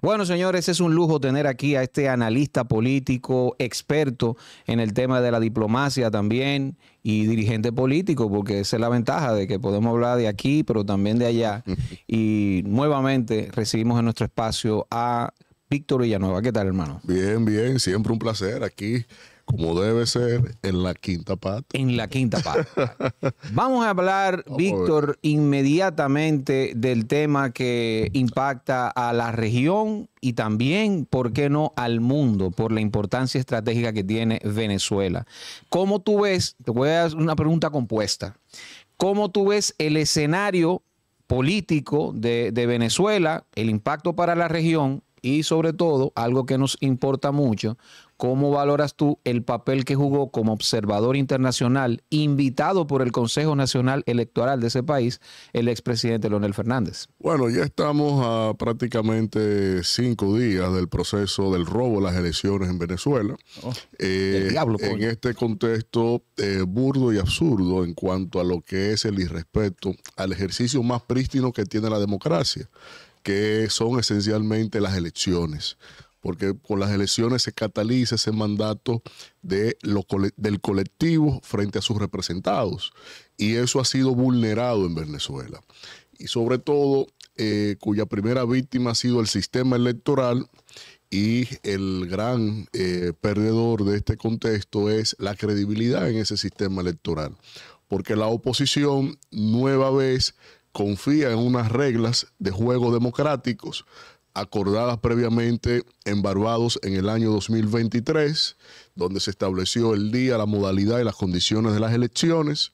Bueno, señores, es un lujo tener aquí a este analista político, experto en el tema de la diplomacia también y dirigente político, porque esa es la ventaja de que podemos hablar de aquí, pero también de allá. Y nuevamente recibimos en nuestro espacio a Víctor Villanueva. ¿Qué tal, hermano? Bien, bien, siempre un placer aquí como debe ser, en la quinta parte. En la quinta parte. Vamos a hablar, Víctor, inmediatamente del tema que impacta a la región y también, ¿por qué no?, al mundo por la importancia estratégica que tiene Venezuela. ¿Cómo tú ves? Te voy a hacer una pregunta compuesta. ¿Cómo tú ves el escenario político de Venezuela, el impacto para la región y sobre todo, algo que nos importa mucho, ¿Cómo valoras tú el papel que jugó como observador internacional, invitado por el Consejo Nacional Electoral de ese país, el expresidente Leonel Fernández? Bueno, ya estamos a prácticamente cinco días del proceso del robo de las elecciones en Venezuela. Oh, eh, en este contexto eh, burdo y absurdo en cuanto a lo que es el irrespeto al ejercicio más prístino que tiene la democracia, que son esencialmente las elecciones porque con las elecciones se cataliza ese mandato de del colectivo frente a sus representados. Y eso ha sido vulnerado en Venezuela. Y sobre todo, eh, cuya primera víctima ha sido el sistema electoral y el gran eh, perdedor de este contexto es la credibilidad en ese sistema electoral. Porque la oposición nueva vez confía en unas reglas de juego democráticos, acordadas previamente en Barbados en el año 2023, donde se estableció el día, la modalidad y las condiciones de las elecciones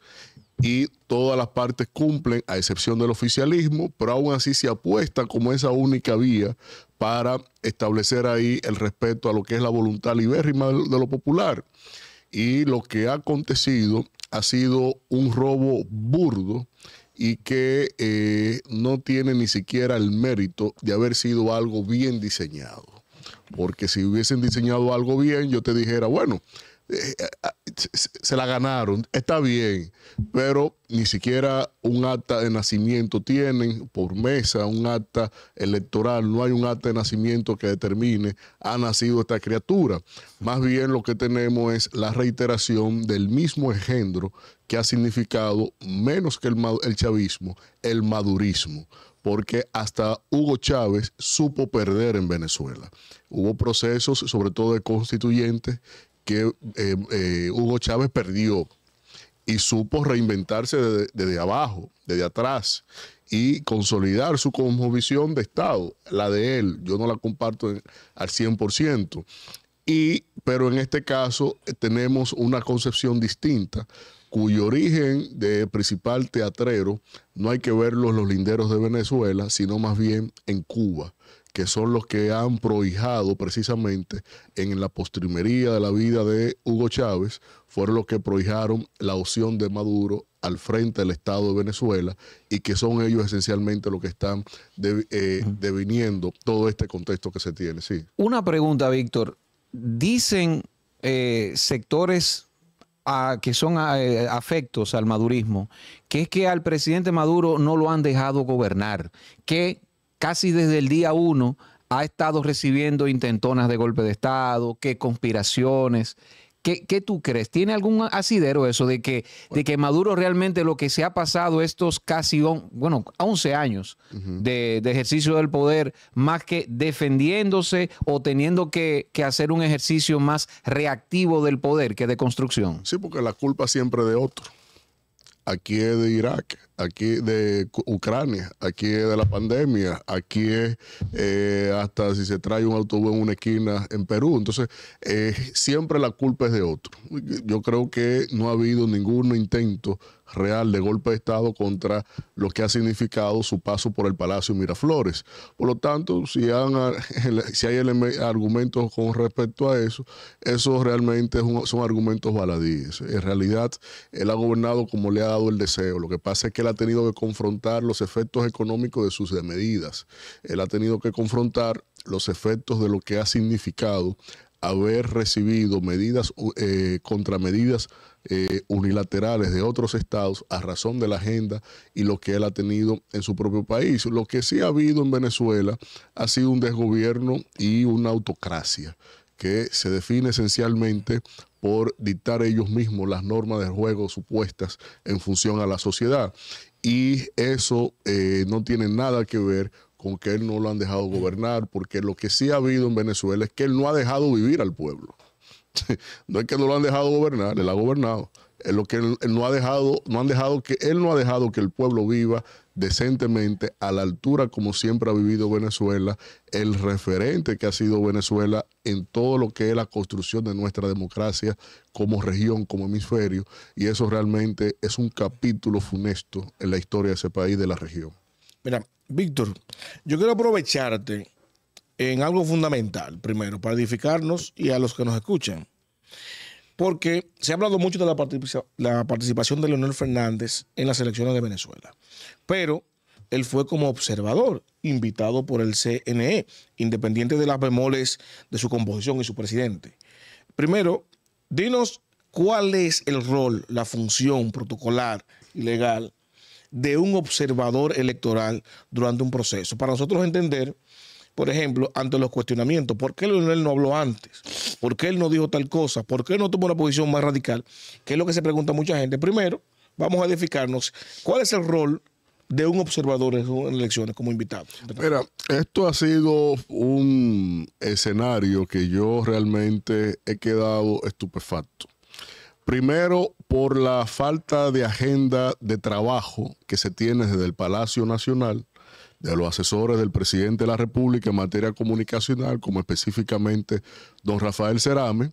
y todas las partes cumplen, a excepción del oficialismo, pero aún así se apuesta como esa única vía para establecer ahí el respeto a lo que es la voluntad libérrima de lo popular. Y lo que ha acontecido ha sido un robo burdo y que eh, no tiene ni siquiera el mérito de haber sido algo bien diseñado. Porque si hubiesen diseñado algo bien, yo te dijera, bueno, eh, eh, se la ganaron, está bien, pero ni siquiera un acta de nacimiento tienen por mesa, un acta electoral, no hay un acta de nacimiento que determine ha nacido esta criatura. Más bien lo que tenemos es la reiteración del mismo engendro que ha significado menos que el, el chavismo, el madurismo, porque hasta Hugo Chávez supo perder en Venezuela. Hubo procesos, sobre todo de constituyentes, que eh, eh, Hugo Chávez perdió y supo reinventarse desde, abajo, desde atrás, y consolidar su cosmovisión de Estado, la de él. Yo no la comparto al 100%. Y, pero en este caso eh, tenemos una concepción distinta cuyo origen de principal teatrero no hay que verlo en los linderos de Venezuela, sino más bien en Cuba, que son los que han prohijado precisamente en la postrimería de la vida de Hugo Chávez, fueron los que prohijaron la opción de Maduro al frente del Estado de Venezuela y que son ellos esencialmente los que están eh, deviniendo todo este contexto que se tiene. Sí. Una pregunta, Víctor. Dicen eh, sectores que son eh, afectos al madurismo, que es que al presidente Maduro no lo han dejado gobernar, que casi desde el día uno ha estado recibiendo intentonas de golpe de Estado, que conspiraciones, ¿Qué, tú crees? ¿Tiene algún asidero eso de que, de que Maduro realmente lo que se ha pasado estos casi bueno, 11 años de, de, ejercicio del poder, más que defendiéndose o teniendo que, que, hacer un ejercicio más reactivo del poder que de construcción? Sí, porque la culpa siempre de otro aquí es de Irak, aquí es de Ucrania, aquí es de la pandemia, aquí es eh, hasta si se trae un autobús en una esquina en Perú. Entonces, eh, siempre la culpa es de otro. Yo creo que no ha habido ningún intento real de golpe de Estado contra lo que ha significado su paso por el Palacio Miraflores. Por lo tanto, si, hay argumentos con respecto a eso, esos realmente son argumentos baladíes. En realidad, él ha gobernado como le ha dado el deseo. Lo que pasa es que él ha tenido que confrontar los efectos económicos de sus medidas. Él ha tenido que confrontar los efectos de lo que ha significado haber recibido medidas, eh, contramedidas eh, unilaterales de otros estados a razón de la agenda y lo que él ha tenido en su propio país. Lo que sí ha habido en Venezuela ha sido un desgobierno y una autocracia que se define esencialmente por dictar ellos mismos las normas de juego supuestas en función a la sociedad. Y eso eh, no tiene nada que ver con que él no lo han dejado gobernar, porque lo que sí ha habido en Venezuela es que él no ha dejado vivir al pueblo. no es que no lo han dejado gobernar, él ha gobernado. lo que él, no ha dejado, no han dejado que él no ha dejado que el pueblo viva decentemente a la altura como siempre ha vivido Venezuela, el referente que ha sido Venezuela en todo lo que es la construcción de nuestra democracia como región, como hemisferio, y eso realmente es un capítulo funesto en la historia de ese país, de la región. Mira, Víctor, yo quiero aprovecharte en algo fundamental, primero, para edificarnos y a los que nos escuchan. Porque se ha hablado mucho de la, la participación de Leonel Fernández en las elecciones de Venezuela, pero él fue como observador, invitado por el CNE, independiente de las bemoles de su composición y su presidente. Primero, dinos cuál es el rol, la función protocolar y legal de un observador electoral durante un proceso, para nosotros entender por ejemplo, ante los cuestionamientos. ¿Por qué Leonel no habló antes? ¿Por qué él no dijo tal cosa? ¿Por qué no tomó una posición más radical? Que es lo que se pregunta mucha gente. Primero, vamos a edificarnos. ¿Cuál es el rol de un observador en elecciones como invitado? Mira, esto ha sido un escenario que yo realmente he quedado estupefacto. Primero, por la falta de agenda de trabajo que se tiene desde el Palacio Nacional de los asesores del presidente de la República en materia comunicacional, como específicamente don Rafael Cerame,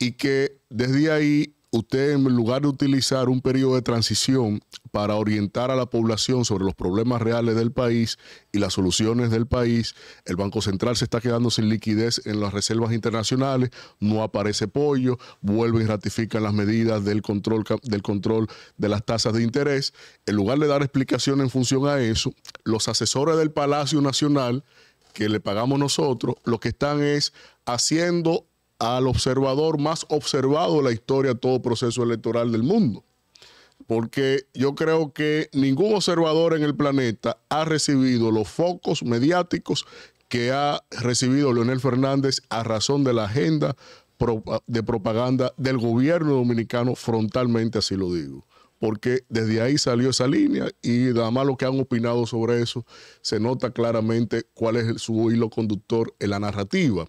y que desde ahí usted en lugar de utilizar un periodo de transición para orientar a la población sobre los problemas reales del país y las soluciones del país, el Banco Central se está quedando sin liquidez en las reservas internacionales, no aparece pollo, vuelven y ratifican las medidas del control, del control de las tasas de interés. En lugar de dar explicación en función a eso, los asesores del Palacio Nacional que le pagamos nosotros, lo que están es haciendo al observador más observado de la historia de todo proceso electoral del mundo. Porque yo creo que ningún observador en el planeta ha recibido los focos mediáticos que ha recibido Leonel Fernández a razón de la agenda de propaganda del gobierno dominicano, frontalmente así lo digo. Porque desde ahí salió esa línea y nada más lo que han opinado sobre eso, se nota claramente cuál es su hilo conductor en la narrativa.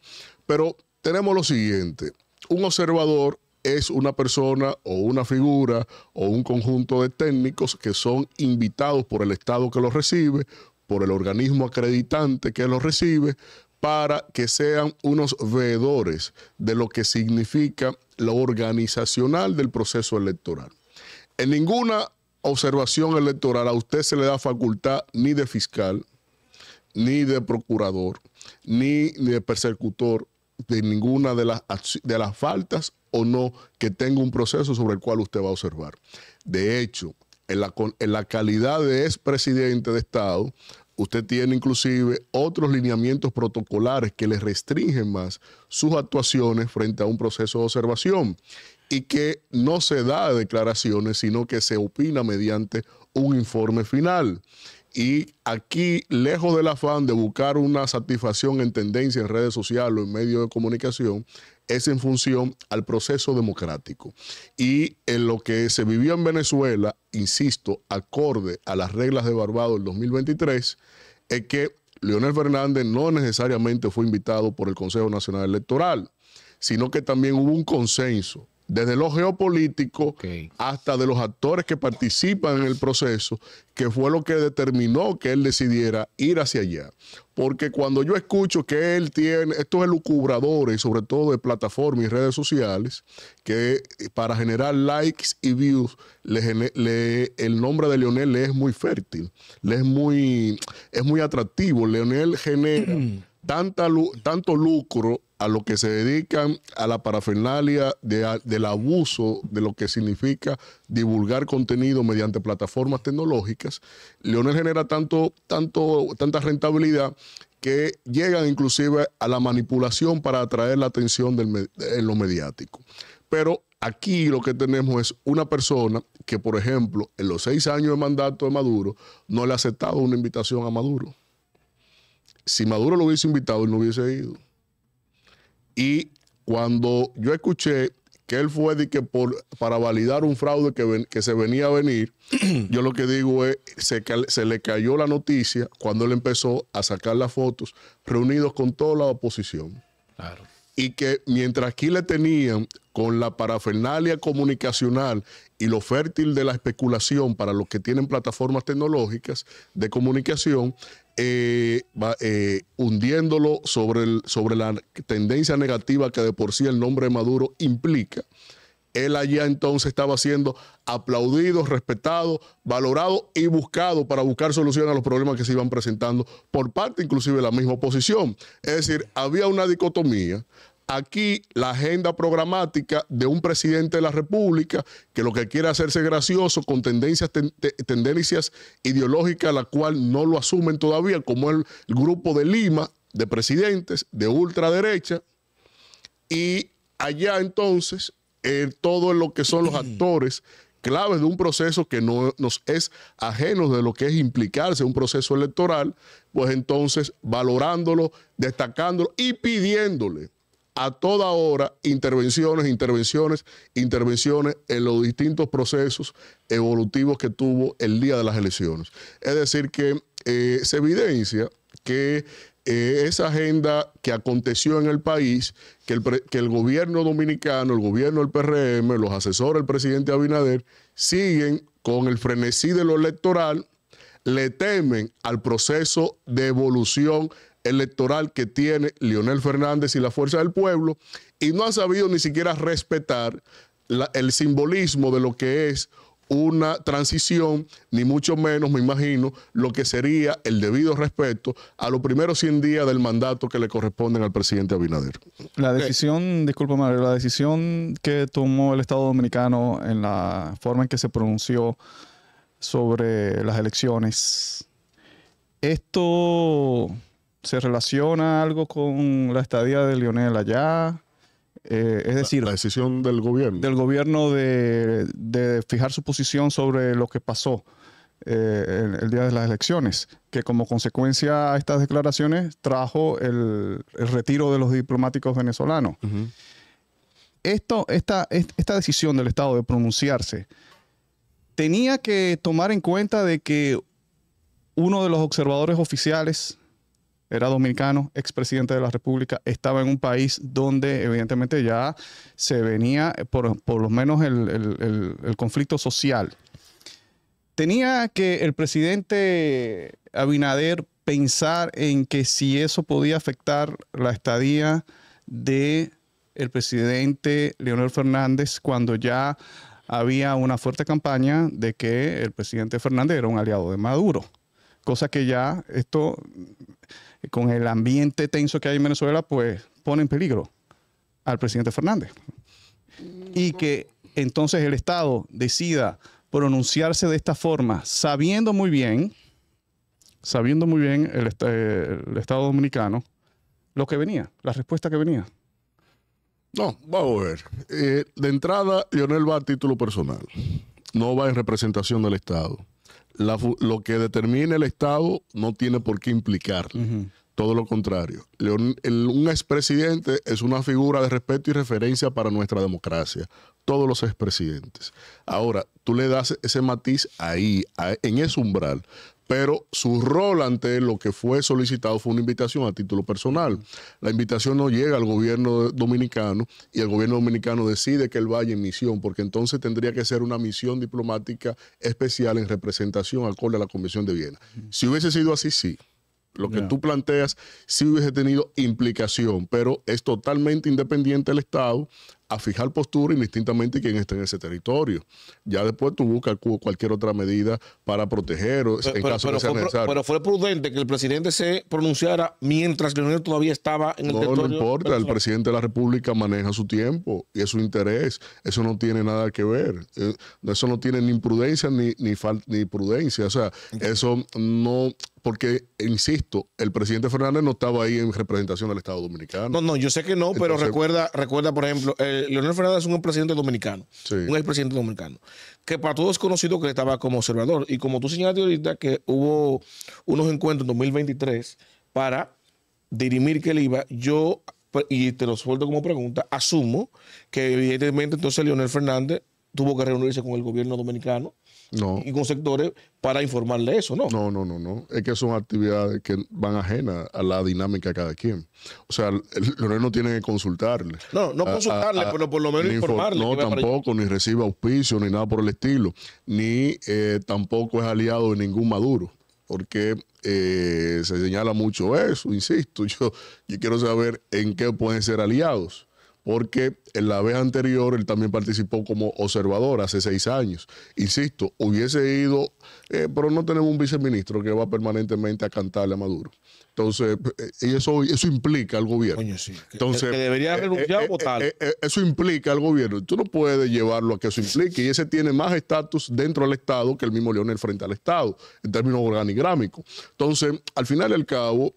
Pero tenemos lo siguiente. Un observador es una persona o una figura o un conjunto de técnicos que son invitados por el Estado que los recibe, por el organismo acreditante que los recibe, para que sean unos veedores de lo que significa lo organizacional del proceso electoral. En ninguna observación electoral a usted se le da facultad ni de fiscal, ni de procurador, ni de persecutor, de ninguna de las, de las faltas o no que tenga un proceso sobre el cual usted va a observar. De hecho, en la, calidad de expresidente de Estado, usted tiene inclusive otros lineamientos protocolares que le restringen más sus actuaciones frente a un proceso de observación y que no se da declaraciones, sino que se opina mediante un informe final. Y aquí, lejos del afán de buscar una satisfacción en tendencia en redes sociales o en medios de comunicación, es en función al proceso democrático. Y en lo que se vivió en Venezuela, insisto, acorde a las reglas de Barbado del 2023, es que Leonel Fernández no necesariamente fue invitado por el Consejo Nacional Electoral, sino que también hubo un consenso desde lo geopolítico hasta de los actores que participan en el proceso, que fue lo que determinó que él decidiera ir hacia allá. Porque cuando yo escucho que él tiene estos elucubradores, sobre todo de plataformas y redes sociales, que para generar likes y views, el nombre de Leonel le es muy fértil, le es muy, es muy atractivo. Leonel genera... tanto lucro a lo que se dedican a la parafernalia del abuso de lo que significa divulgar contenido mediante plataformas tecnológicas. Leonel genera tanto, tanto, tanta rentabilidad que llegan inclusive a la manipulación para atraer la atención del, en lo mediático. Pero aquí lo que tenemos es una persona que, por ejemplo, en los seis años de mandato de Maduro, no le ha aceptado una invitación a Maduro si Maduro lo hubiese invitado, él no hubiese ido. Y cuando yo escuché que él fue de que por, para validar un fraude que, que se venía a venir, yo lo que digo es, se, se le cayó la noticia cuando él empezó a sacar las fotos reunidos con toda la oposición. y que mientras aquí le tenían con la parafernalia comunicacional y lo fértil de la especulación para los que tienen plataformas tecnológicas de comunicación, eh, eh, hundiéndolo sobre, el, sobre la tendencia negativa que de por sí el nombre de Maduro implica. Él allá entonces estaba siendo aplaudido, respetado, valorado y buscado para buscar soluciones a los problemas que se iban presentando por parte inclusive de la misma oposición. Es decir, había una dicotomía, aquí la agenda programática de un presidente de la República que lo que quiere hacerse gracioso con tendencias, ideológicas tendencias ideológicas, la cual no lo asumen todavía, como el, grupo de Lima de presidentes de ultraderecha. Y allá entonces, eh, todo lo que son los actores claves de un proceso que no nos es ajeno de lo que es implicarse en un proceso electoral, pues entonces valorándolo, destacándolo y pidiéndole a toda hora intervenciones, intervenciones, intervenciones en los distintos procesos evolutivos que tuvo el día de las elecciones. Es decir, que eh, se evidencia que eh, esa agenda que aconteció en el país, que el, que el gobierno dominicano, el gobierno del PRM, los asesores del presidente Abinader, siguen con el frenesí de lo electoral, le temen al proceso de evolución electoral que tiene Leonel Fernández y la Fuerza del Pueblo y no ha sabido ni siquiera respetar el simbolismo de lo que es una transición, ni mucho menos, me imagino, lo que sería el debido respeto a los primeros 100 días del mandato que le corresponden al presidente Abinader. La decisión, disculpa la decisión que tomó el Estado Dominicano en la forma en que se pronunció sobre las elecciones, esto ¿Se relaciona algo con la estadía de Lionel allá? Eh, es decir, la, decisión del gobierno. Del gobierno de, fijar su posición sobre lo que pasó eh, el, día de las elecciones, que como consecuencia a estas declaraciones trajo el, retiro de los diplomáticos venezolanos. esta, esta decisión del Estado de pronunciarse tenía que tomar en cuenta de que uno de los observadores oficiales era dominicano, expresidente de la República, estaba en un país donde evidentemente ya se venía eh, por, lo menos el, conflicto social. Tenía que el presidente Abinader pensar en que si eso podía afectar la estadía de presidente Leonel Fernández cuando ya había una fuerte campaña de que el presidente Fernández era un aliado de Maduro, cosa que ya esto con el ambiente tenso que hay en Venezuela, pues pone en peligro al presidente Fernández. Y que entonces el Estado decida pronunciarse de esta forma, sabiendo muy bien, sabiendo muy bien el, Estado dominicano, lo que venía, la respuesta que venía. No, vamos a ver. Eh, de entrada, Lionel va a título personal. No va en representación del Estado lo que determine el Estado no tiene por qué implicar, Todo lo contrario. el, un expresidente es una figura de respeto y referencia para nuestra democracia. Todos los expresidentes. Ahora, tú le das ese matiz ahí, en ese umbral pero su rol ante lo que fue solicitado fue una invitación a título personal. La invitación no llega al gobierno dominicano y el gobierno dominicano decide que él vaya en misión, porque entonces tendría que ser una misión diplomática especial en representación acorde a la Comisión de Viena. Si hubiese sido así, sí. Lo que tú planteas sí hubiese tenido implicación, pero es totalmente independiente del Estado, a fijar postura indistintamente quién está en ese territorio. Ya después tú buscas cualquier otra medida para proteger en caso de que sea necesario. Pero fue prudente que el presidente se pronunciara mientras Leonel todavía estaba en el no, No importa, el presidente de la República maneja su tiempo y es su interés. Eso no tiene nada que ver. Eh, eso no tiene ni imprudencia ni, ni, ni prudencia. O sea, eso no porque, insisto, el presidente Fernández no estaba ahí en representación del Estado Dominicano. No, no, yo sé que no, pero recuerda, recuerda, por ejemplo, eh, Leonel Fernández es un presidente dominicano, sí. un expresidente dominicano, que para todos es conocido que estaba como observador. Y como tú señalaste ahorita, que hubo unos encuentros en 2023 para dirimir que él iba, yo, y te lo suelto como pregunta, asumo que evidentemente entonces Leonel Fernández tuvo que reunirse con el gobierno dominicano no. y con sectores para informarle eso, ¿no? No, no, no, no. Es que son actividades que van ajenas a la dinámica de cada quien. O sea, Leonel no tiene que consultarle. No, no consultarle, pero por lo menos informarle. No, tampoco, ni recibe auspicio, ni nada por el estilo. Ni eh, tampoco es aliado de ningún Maduro porque eh, se señala mucho eso, insisto, yo, yo quiero saber en qué pueden ser aliados porque en la vez anterior él también participó como observador hace seis años. Insisto, hubiese ido, eh, pero no tenemos un viceministro que va permanentemente a cantarle a Maduro. Entonces, eh, y eso, eso implica al gobierno. Coño, sí. Entonces, que debería eh, renunciar o votar. eso implica al gobierno. Tú no puedes llevarlo a que eso implique. Y ese tiene más estatus dentro del Estado que el mismo Leonel frente al Estado, en términos organigrámicos. Entonces, al final y al cabo,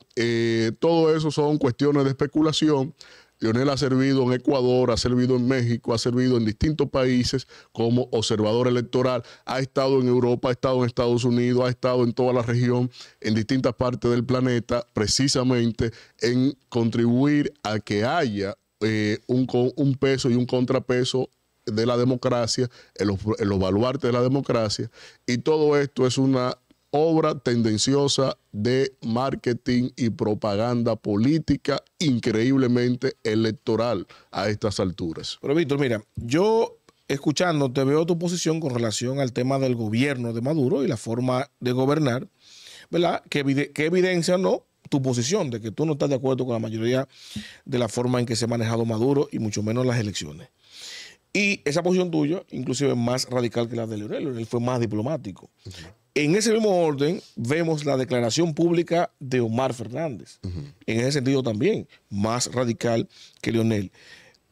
todo eso son cuestiones de especulación Lionel ha servido en Ecuador, ha servido en México, ha servido en distintos países como observador electoral, ha estado en Europa, ha estado en Estados Unidos, ha estado en toda la región, en distintas partes del planeta, precisamente en contribuir a que haya eh, un, peso y un contrapeso de la democracia, en los, en los, baluartes de la democracia, y todo esto es una obra tendenciosa de marketing y propaganda política increíblemente electoral a estas alturas. Pero Víctor, mira, yo escuchando te veo tu posición con relación al tema del gobierno de Maduro y la forma de gobernar, ¿verdad? Que, evidencia no tu posición de que tú no estás de acuerdo con la mayoría de la forma en que se ha manejado Maduro y mucho menos las elecciones. Y esa posición tuya, inclusive más radical que la de Leonel, él fue más diplomático. En ese mismo orden, vemos la declaración pública de Omar Fernández. En ese sentido también, más radical que Leonel.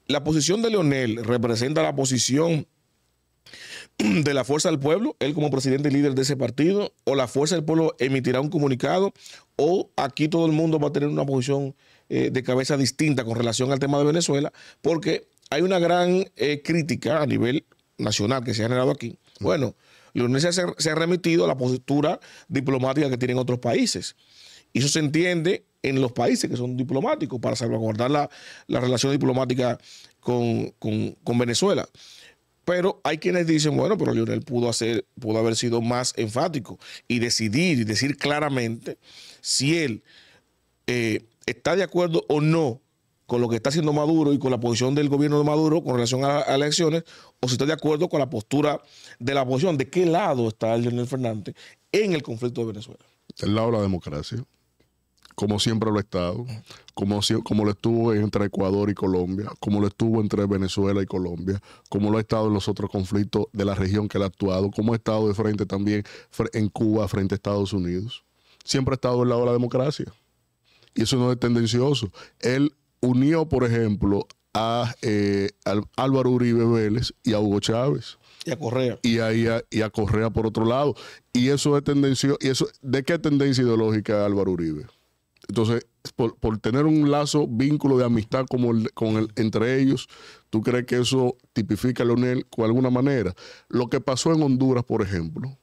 La posición de Leonel representa la posición de la fuerza del pueblo, él como presidente y líder de ese partido, o la fuerza del pueblo emitirá un comunicado, o aquí todo el mundo va a tener una posición eh, de cabeza distinta con relación al tema de Venezuela, porque hay una gran eh, crítica a nivel nacional que se ha generado aquí. Bueno Leonel se, ha remitido a la postura diplomática que tienen otros países. Y eso se entiende en los países que son diplomáticos para salvaguardar la, relación diplomática con, Venezuela. Pero hay quienes dicen, bueno, pero Leonel pudo, hacer, pudo haber sido más enfático y decidir y decir claramente si él eh, está de acuerdo o no con lo que está haciendo Maduro y con la posición del gobierno de Maduro con relación a las elecciones, o si está de acuerdo con la postura de la oposición, de qué lado está Leonel Fernández en el conflicto de Venezuela. el lado de la democracia, como siempre lo ha estado, como, como lo estuvo entre Ecuador y Colombia, como lo estuvo entre Venezuela y Colombia, como lo ha estado en los otros conflictos de la región que él ha actuado, como ha estado de frente también en Cuba frente a Estados Unidos. Siempre ha estado del lado de la democracia. Y eso no es tendencioso. Él unió, por ejemplo, a, eh, Álvaro Uribe Vélez y a Hugo Chávez. Y a Correa. Y a, a, Correa por otro lado. Y eso es tendencia y eso, ¿de qué tendencia ideológica Álvaro Uribe? Entonces, por, tener un lazo, vínculo de amistad como con el, entre ellos, ¿tú crees que eso tipifica a Leonel de alguna manera? Lo que pasó en Honduras, por ejemplo,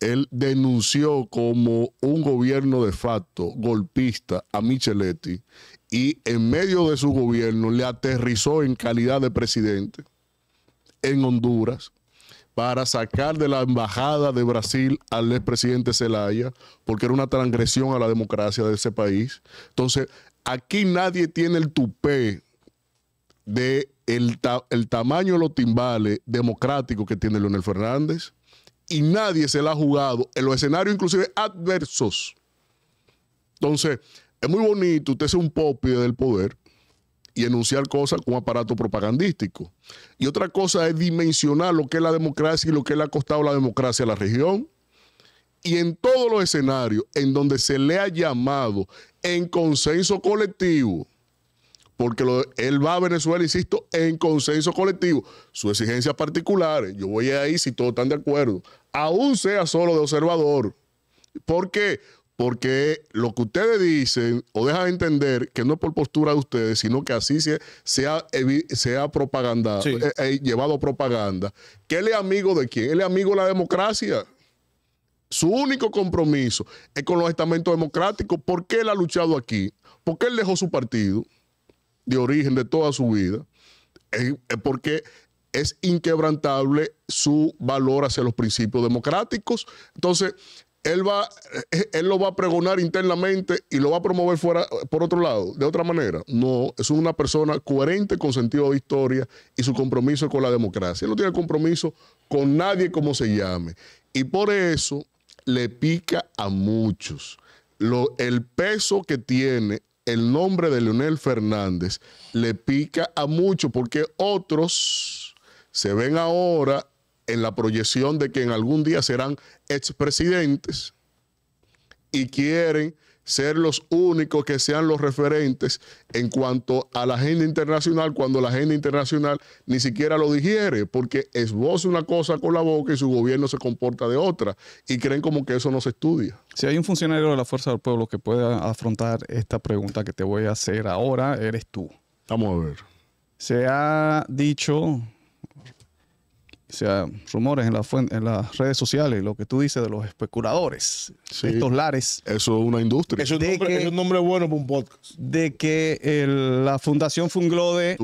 él denunció como un gobierno de facto golpista a Micheletti y en medio de su gobierno le aterrizó en calidad de presidente en Honduras para sacar de la embajada de Brasil al expresidente Zelaya, porque era una transgresión a la democracia de ese país. Entonces, aquí nadie tiene el tupé de el, tamaño de los timbales democráticos que tiene Leonel Fernández y nadie se la ha jugado en los escenarios inclusive adversos. Entonces, es muy bonito usted ser un popio del poder y enunciar cosas con aparato propagandístico. Y otra cosa es dimensionar lo que es la democracia y lo que le ha costado la democracia a la región. Y en todos los escenarios en donde se le ha llamado en consenso colectivo, porque él va a Venezuela, insisto, en consenso colectivo, sus exigencias particulares, yo voy ahí si todos están de acuerdo, aún sea solo de observador. porque porque lo que ustedes dicen o dejan de entender que no es por postura de ustedes, sino que así se, ha, eh, eh, llevado propaganda. Que él es amigo de quién? Él es amigo de la democracia. Su único compromiso es con los estamentos democráticos. ¿Por qué él ha luchado aquí? ¿Por qué él dejó su partido de origen de toda su vida? Es porque es inquebrantable su valor hacia los principios democráticos. Entonces, él, va, eh, él lo va a pregonar internamente y lo va a promover fuera, por otro lado, de otra manera. No, es una persona coherente con sentido de historia y su compromiso con la democracia. Él no tiene compromiso con nadie como se llame. Y por eso le pica a muchos. el peso que tiene el nombre de Leonel Fernández le pica a muchos porque otros se ven ahora en la proyección de que en algún día serán expresidentes y quieren ser los únicos que sean los referentes en cuanto a la agenda internacional, cuando la agenda internacional ni siquiera lo digiere, porque esboza una cosa con la boca y su gobierno se comporta de otra, y creen como que eso no se estudia. Si hay un funcionario de la Fuerza del Pueblo que pueda afrontar esta pregunta que te voy a hacer ahora, eres tú. Vamos a ver. Se ha dicho sea rumores en, en, las redes sociales, lo que tú dices de los especuladores, estos lares. Eso es una industria. Es un, nombre, es un nombre, bueno para un podcast. De que la Fundación Funglode,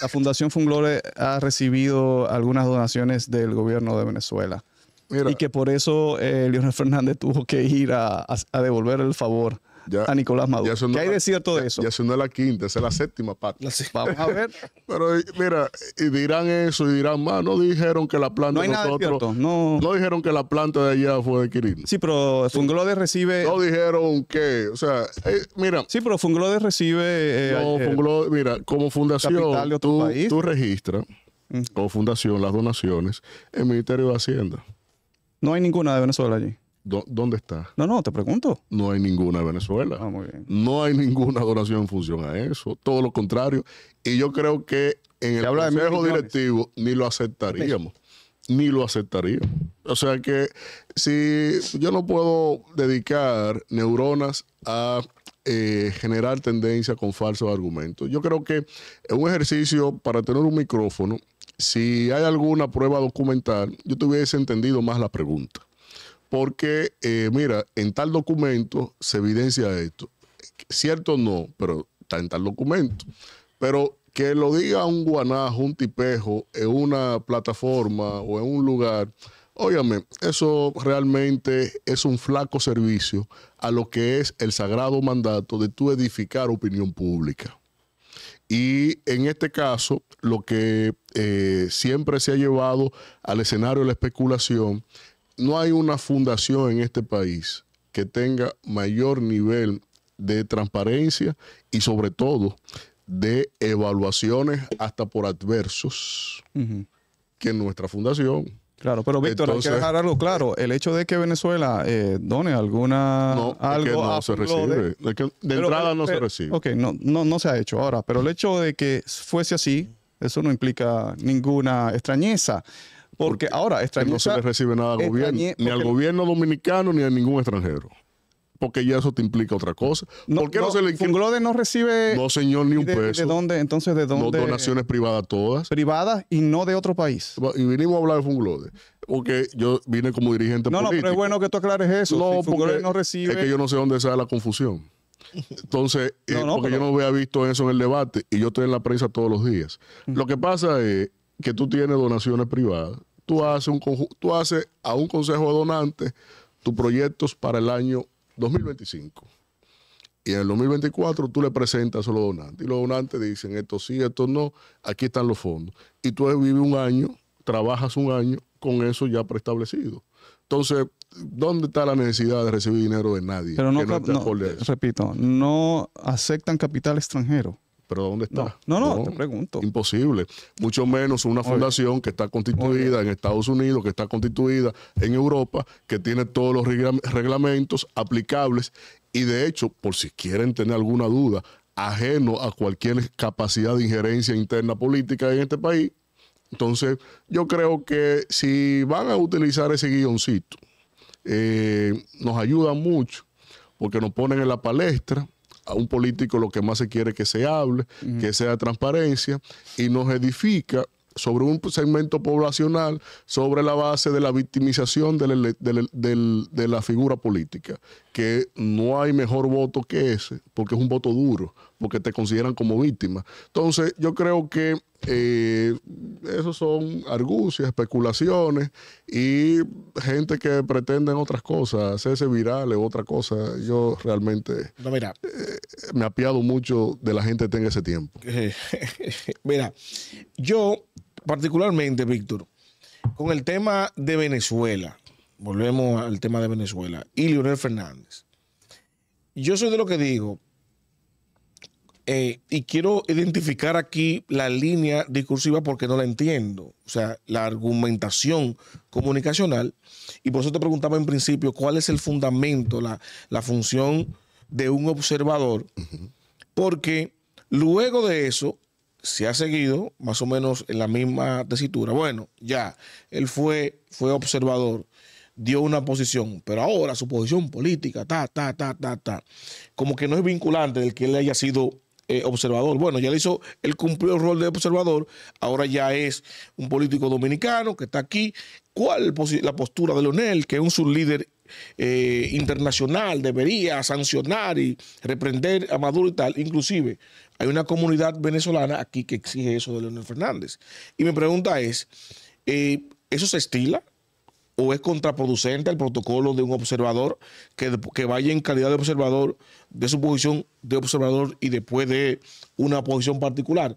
la Fundación Funglode ha recibido algunas donaciones del gobierno de Venezuela. Y que por eso eh, Leonel Fernández tuvo que ir a devolver el favor a Nicolás Maduro. ¿Qué hay de cierto de eso? Ya, ya no es la quinta, es la séptima parte. Vamos a ver. Pero mira, y dirán eso y dirán más. No dijeron que la planta no nosotros, no... dijeron que la planta de allá fue adquirida. Sí, pero Funglode recibe. No dijeron que. O sea, eh, mira. Sí, pero Funglode recibe. Eh, no, eh, mira, como fundación, de tú, tú registras como fundación las donaciones en el Ministerio de Hacienda. No hay ninguna de Venezuela allí. ¿Dónde está? No, no, te pregunto. No hay ninguna en Venezuela. Ah, no hay ninguna donación en función a eso. Todo lo contrario. Y yo creo que en el Consejo Directivo ni lo aceptaríamos. Ni lo aceptaríamos. O sea que si yo no puedo dedicar neuronas a eh, generar tendencia con falsos argumentos, yo creo que es un ejercicio para tener un micrófono. Si hay alguna prueba documental, yo te hubiese entendido más la pregunta. Porque, eh, mira, en tal documento se evidencia esto. Cierto no, pero está en tal documento. Pero que lo diga un guanajo, un tipejo, en una plataforma o en un lugar, óyame, eso realmente es un flaco servicio a lo que es el sagrado mandato de tú edificar opinión pública. Y en este caso, lo que eh, siempre se ha llevado al escenario de la especulación no hay una fundación en este país que tenga mayor nivel de transparencia y sobre todo de evaluaciones hasta por adversos que nuestra fundación. Claro, pero Víctor, hay que dejar algo claro. El hecho de que Venezuela eh, done alguna no, algo es que no se recibe. De, entrada no se recibe. Ok, no, no se ha hecho ahora, pero el hecho de que fuese así, eso no implica ninguna extrañeza. Porque, ahora extrañeza, no se le recibe nada al gobierno, ni al gobierno dominicano ni a ningún extranjero. Porque ya eso te implica otra cosa. ¿Por qué no, se le Funglode no recibe. No, señor, ni un peso. ¿De dónde? Entonces, ¿de dónde? donaciones privadas todas. Privadas y no de otro país. Y vinimos a hablar de Funglode. Porque yo vine como dirigente político. No, no, pero es bueno que tú aclares eso. No, no recibe. Es que yo no sé dónde sale la confusión. Entonces, eh, porque yo no había visto eso en el debate y yo estoy en la prensa todos los días. Lo que pasa es que tú tienes donaciones privadas tú haces, a un consejo donante tus proyectos para el año 2025. Y en el 2024 tú le presentas a los donantes. Y los donantes dicen, esto sí, esto no, aquí están los fondos. Y tú vives un año, trabajas un año con eso ya preestablecido. Entonces, ¿dónde está la necesidad de recibir dinero de nadie? Pero no, repito, no aceptan capital extranjero. ¿Pero dónde está? No, no, te pregunto. Imposible. Mucho menos una fundación que está constituida en Estados Unidos, que está constituida en Europa, que tiene todos los reglamentos aplicables y de hecho, por si quieren tener alguna duda, ajeno a cualquier capacidad de injerencia interna política en este país, entonces yo creo que si van a utilizar ese guioncito, eh, nos ayuda mucho porque nos ponen en la palestra a un político lo que más se quiere que se hable, que sea transparencia, y nos edifica sobre un segmento poblacional sobre la base de la victimización de la figura política, que no hay mejor voto que ese, porque es un voto duro, porque te consideran como víctima. Entonces, yo creo que eh, esos son argucias, especulaciones y gente que pretenden otras cosas, hacerse virales, otra cosa. Yo realmente no, mira. Eh, me apiado mucho de la gente que tenga ese tiempo. mira, yo particularmente, Víctor, con el tema de Venezuela, volvemos al tema de Venezuela, y Leonel Fernández. Yo soy de lo que digo, eh, y quiero identificar aquí la línea discursiva porque no la entiendo, o sea, la argumentación comunicacional, y por eso te preguntaba en principio cuál es el fundamento, la función de un observador, porque luego de eso se ha seguido más o menos en la misma tesitura. Bueno, ya, él fue, fue observador, dio una posición, pero ahora su posición política, ta, ta, ta, ta, ta, como que no es vinculante del que él haya sido eh, observador. Bueno, ya le hizo, él cumplió el rol de observador, ahora ya es un político dominicano que está aquí. ¿Cuál la postura de Leonel, que es un sublíder eh, internacional debería sancionar y reprender a Maduro y tal. Inclusive hay una comunidad venezolana aquí que exige eso de Leonel Fernández. Y mi pregunta es, eh, ¿eso se estila? ¿O es contraproducente al protocolo de un observador que, que vaya en calidad de observador, de su posición de observador y después de una posición particular?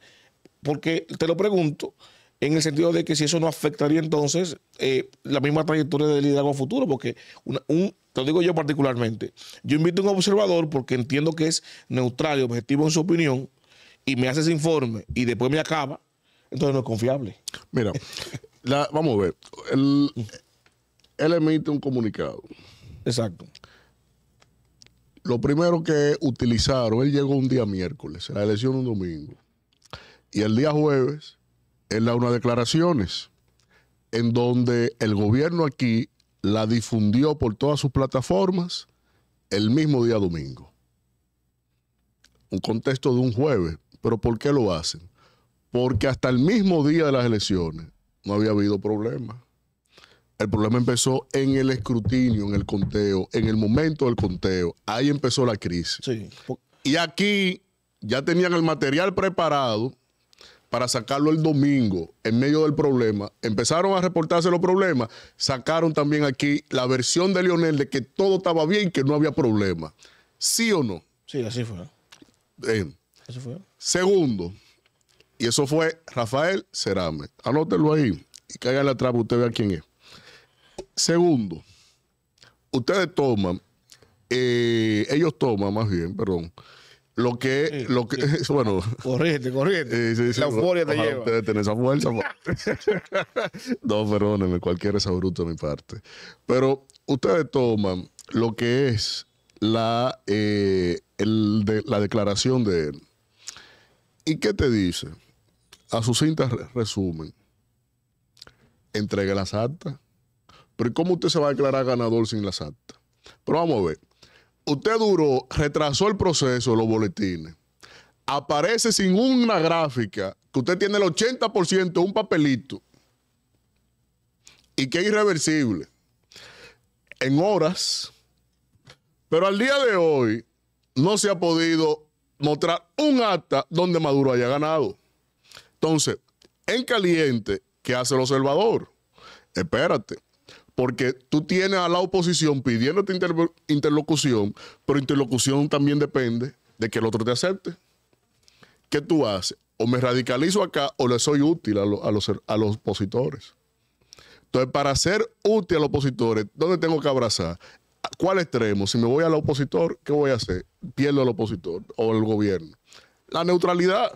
Porque te lo pregunto, en el sentido de que si eso no afectaría entonces eh, la misma trayectoria del liderazgo futuro, porque un, te lo digo yo particularmente, yo invito a un observador porque entiendo que es neutral y objetivo en su opinión, y me hace ese informe y después me acaba, entonces no es confiable. Mira, vamos a ver, él, él emite un comunicado. Exacto lo primero que utilizaron, él llegó un día miércoles, la elección un domingo. Y el día jueves, él da unas declaraciones en donde el gobierno aquí la difundió por todas sus plataformas el mismo día domingo. Un contexto de un jueves. ¿Pero por qué lo hacen? Porque hasta el mismo día de las elecciones no había habido problema. El problema empezó en el escrutinio, en el conteo, en el momento del conteo. Ahí empezó la crisis. Y aquí ya tenían el material preparado para sacarlo el domingo en medio del problema. Empezaron a reportarse los problemas, sacaron también aquí la versión de Lionel de que todo estaba bien, que no había problema. ¿Sí o no? Sí, así fue. Eh, así fue. Segundo, y eso fue Rafael Cerame. Anótelo ahí y caiga atrás para usted vea quién es. Segundo, ustedes toman, eh, ellos toman más bien, perdón, lo que, lo que, bueno. la euforia te lleva. esa fuerza. Pues. no, perdónenme, cualquier bruto de mi parte. Pero ustedes toman lo que es la, eh, de, la declaración de él. ¿Y qué te dice? A cinta resumen. Entregue las actas. Pero ¿cómo usted se va a declarar ganador sin las actas? Pero vamos a ver usted duró, retrasó el proceso de los boletines. Aparece sin una gráfica que usted tiene el 80% de un papelito y que es irreversible en horas. Pero al día de hoy no se ha podido mostrar un acta donde Maduro haya ganado. Entonces, en caliente, ¿qué hace el observador? Espérate, porque tú tienes a la oposición pidiéndote interlocución, pero interlocución también depende de que el otro te acepte. ¿Qué tú haces? O me radicalizo acá o le soy útil a, los, a los opositores. Entonces, para ser útil a los opositores, ¿dónde tengo que abrazar? ¿Cuál extremo? Si me voy al opositor, ¿qué voy a hacer? Pierdo al opositor o al gobierno. La neutralidad.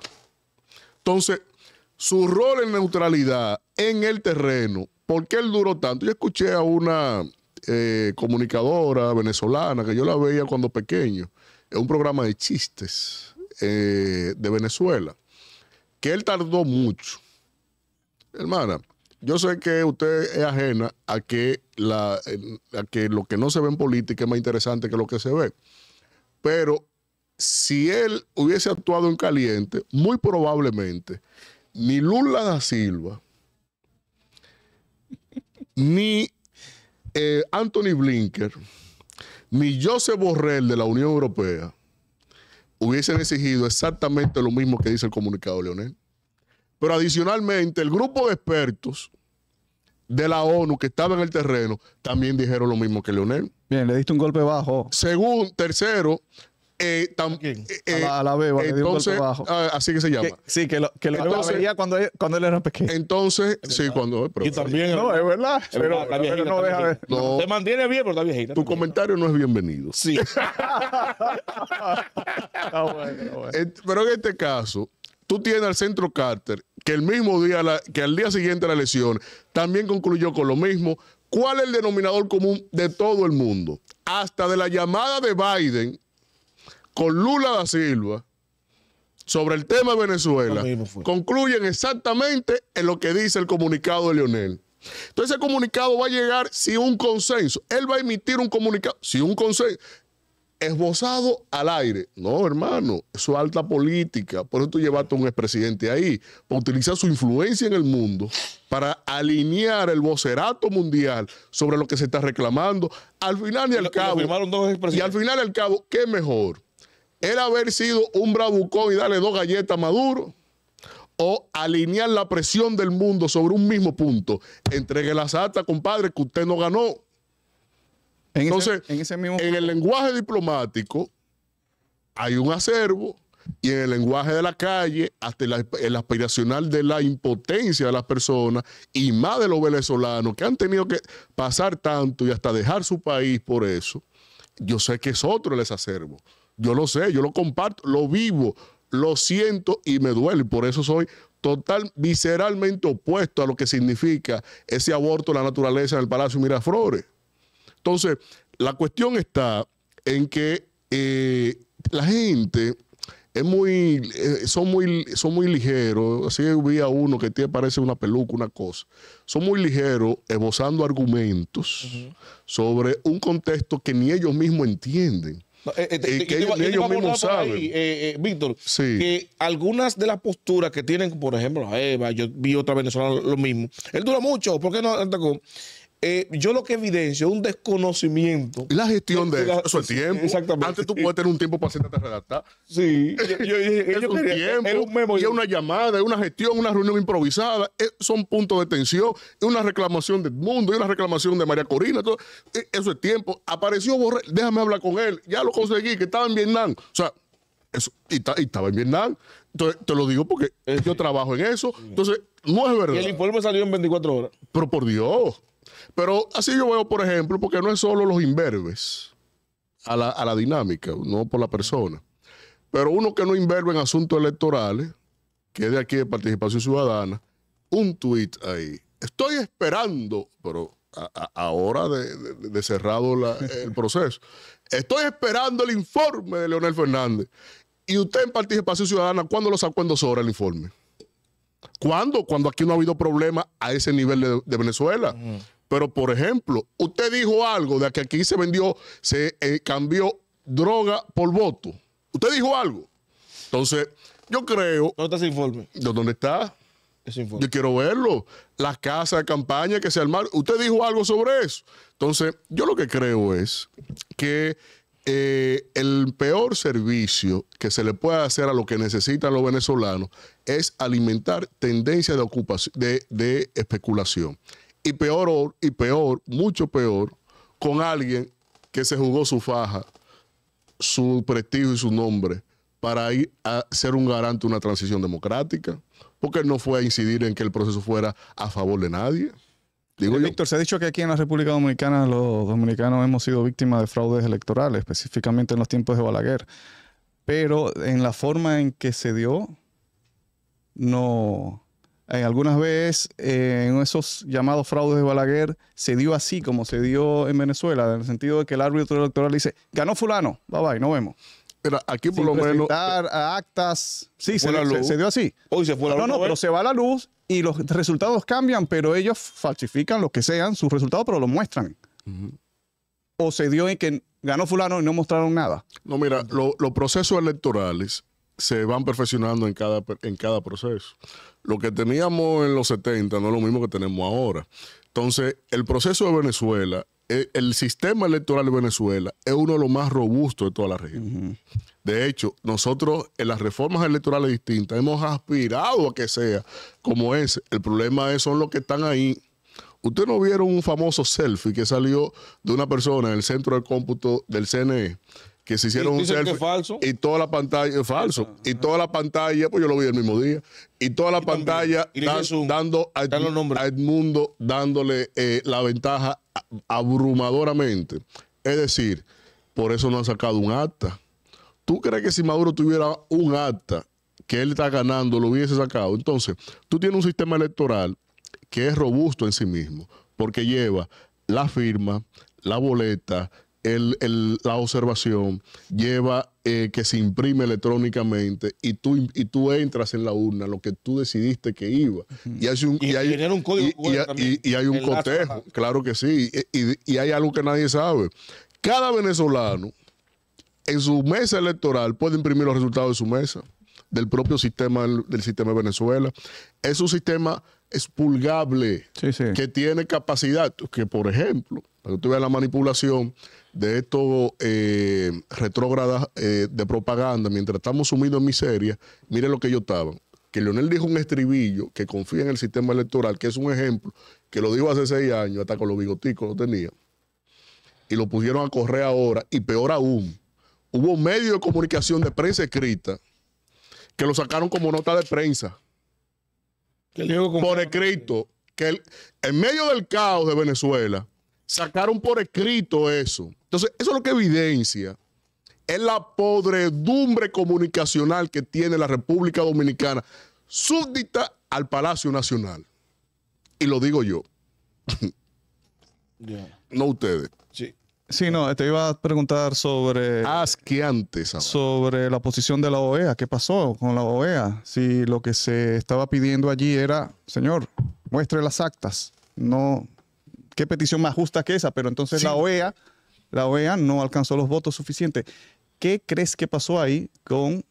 Entonces, su rol en neutralidad en el terreno ¿Por qué él duró tanto? Yo escuché a una eh, comunicadora venezolana que yo la veía cuando pequeño, en un programa de chistes eh, de Venezuela, que él tardó mucho. Hermana, yo sé que usted es ajena a que, eh, a que lo que no se ve en política es más interesante que lo que se ve, pero si él hubiese actuado en caliente, muy probablemente ni Lula da Silva, ni eh, Anthony Blinker, ni Joseph Borrell de la Unión Europea hubiesen exigido exactamente lo mismo que dice el comunicado, Leonel. Pero adicionalmente, el grupo de expertos de la ONU que estaba en el terreno también dijeron lo mismo que Leonel. Bien, le diste un golpe bajo. Según, tercero, eh, eh, a, la, eh, a, beba entonces, ah, así que se llama. sí, que lo, que lo veía cuando, cuando él era pequeño. Entonces, sí, cuando. y también. No, es verdad. no Te mantiene bien, pero está viejita. Tu comentario no es bienvenido. Sí. Pero en este caso, tú tienes al centro Carter, que el mismo día, que al día siguiente a la lesión, también concluyó con lo mismo. ¿Cuál es el denominador común de todo el mundo? Hasta de la llamada de Biden con Lula da Silva sobre el tema de Venezuela concluyen exactamente en lo que dice el comunicado de Leonel. Entonces ese comunicado va a llegar sin un consenso, él va a emitir un comunicado, si un consenso, esbozado al aire. No, hermano, su alta política. Por eso tú llevaste a un expresidente ahí, para utilizar su influencia en el mundo, para alinear el vocerato mundial sobre lo que se está reclamando. Al final y, al cabo. al final y al cabo, ¿qué mejor? el haber sido un bravucón y darle dos galletas a Maduro o alinear la presión del mundo sobre un mismo punto. Entregue las actas, compadre, que usted no ganó. En Entonces, en, ese en el lenguaje diplomático hay un acervo y en el lenguaje de la calle, hasta el, aspiracional de la impotencia de las personas y más de los venezolanos que han tenido que pasar tanto y hasta dejar su país por eso, yo sé que es otro el desacervo yo lo sé, yo lo comparto, lo vivo, lo siento y me duele. Por eso soy total, visceralmente opuesto a lo que significa ese aborto de la naturaleza en el Palacio Miraflores. Entonces, la cuestión está en que eh, la gente es muy, eh, son muy, son muy ligeros. Así veía uno que te parece una peluca, una cosa. Son muy ligeros esbozando argumentos sobre un contexto que ni ellos mismos entienden. Eh, eh, eh, que ellos, saben. Víctor, que algunas de las posturas que tienen, por ejemplo, Eva, yo vi otra venezolana lo mismo, él dura mucho, ¿por qué no eh, yo lo que evidencio es un desconocimiento. La gestión de, eso, es tiempo. Antes tú puedes tener un tiempo para sentarte a redactar. Sí. yo, es un tiempo, es una llamada, es una gestión, una reunión improvisada, son puntos de tensión, es una reclamación del mundo, es una reclamación de María Corina. Todo, e, eso es tiempo. Apareció Borrell, déjame hablar con él, ya lo conseguí, que estaba en Vietnam. O sea, eso, y, estaba en Vietnam. Entonces, te lo digo porque eh, yo trabajo en eso. Entonces, no es verdad. Y el informe salió en 24 horas. Pero por Dios. Pero así yo veo, por ejemplo, porque no es solo los imberbes a la, dinámica, no por la persona. Pero uno que no imberbe en asuntos electorales, que es de aquí de Participación Ciudadana, un tuit ahí. Estoy esperando, pero ahora de, cerrado el proceso, estoy esperando el informe de Leonel Fernández. Y usted en Participación Ciudadana, ¿cuándo lo sacó en dos horas el informe? ¿Cuándo? Cuando aquí no ha habido problema a ese nivel de, Venezuela. Pero, por ejemplo, usted dijo algo de que aquí se vendió, se eh, cambió droga por voto. Usted dijo algo. Entonces, yo creo. ¿Dónde está ese informe? dónde está? Ese informe. Yo quiero verlo. Las casas de campaña que se armaron. Usted dijo algo sobre eso. Entonces, yo lo que creo es que eh, el peor servicio que se le puede hacer a lo que necesitan los venezolanos es alimentar tendencias de, ocupación, de especulación y peor, y peor, mucho peor, con alguien que se jugó su faja, su prestigio y su nombre para ir a ser un garante de una transición democrática, porque no fue a incidir en que el proceso fuera a favor de nadie. Digo eh, Víctor, se ha dicho que aquí en la República Dominicana los dominicanos hemos sido víctimas de fraudes electorales, específicamente en los tiempos de Balaguer. Pero en la forma en que se dio, no, eh, algunas veces, eh, en esos llamados fraudes de Balaguer, se dio así como se dio en Venezuela, en el sentido de que el árbitro electoral dice, ganó fulano, bye bye, nos vemos. Pero aquí por lo menos... actas. Sí, se, dio así. la luz. No, pero se va la luz y los resultados cambian, pero ellos falsifican lo que sean sus resultados, pero lo muestran. O se dio en que ganó fulano y no mostraron nada. No, mira, los procesos electorales se van perfeccionando en cada, en cada proceso lo que teníamos en los 70 no es lo mismo que tenemos ahora. Entonces, el proceso de Venezuela, eh, el, sistema electoral de Venezuela es uno de los más robustos de toda la región. De hecho, nosotros en las reformas electorales distintas hemos aspirado a que sea como es. El problema es, son los que están ahí. Ustedes no vieron un famoso selfie que salió de una persona en el centro del cómputo del CNE que se hicieron un selfie. Falso? Y toda la pantalla, falso. y toda la pantalla, pues yo lo vi el mismo día. Y toda la pantalla dando al a Edmundo dándole eh, la ventaja abrumadoramente. Es decir, por eso no han sacado un acta. ¿Tú crees que si Maduro tuviera un acta que él está ganando, lo hubiese sacado? Entonces, tú tienes un sistema electoral que es robusto en sí mismo, porque lleva la firma, la boleta, el, la observación lleva eh, que se imprime electrónicamente y tú, y tú entras en la urna lo que tú decidiste que iba. Y, hay un, cotejo, claro que sí. Y, hay algo que nadie sabe. Cada venezolano en su mesa electoral puede imprimir los resultados de su mesa, del propio sistema del sistema de Venezuela. Es un sistema expulgable que tiene capacidad, que por ejemplo, para que tú veas la manipulación de estos ...retrógrada eh, retrógradas eh, de propaganda, mientras estamos sumidos en miseria, mire lo que yo estaba Que Leonel dijo un estribillo que confía en el sistema electoral, que es un ejemplo, que lo dijo hace seis años, hasta con los bigoticos lo tenía, y lo pusieron a correr ahora, y peor aún, hubo un medio de comunicación de prensa escrita que lo sacaron como nota de prensa. Por escrito, que en medio del caos de Venezuela, sacaron por escrito eso. Entonces, eso es lo que evidencia es la podredumbre comunicacional que tiene la República Dominicana, súbdita al Palacio Nacional. Y lo digo yo. No ustedes. Sí. sí. no, te iba a preguntar sobre... que antes. Sobre la posición de la OEA. ¿Qué pasó con la OEA? Si lo que se estaba pidiendo allí era, señor, muestre las actas. No, qué petición más justa que esa, pero entonces la OEA, la OEA no alcanzó los votos suficientes. ¿Qué crees que pasó ahí con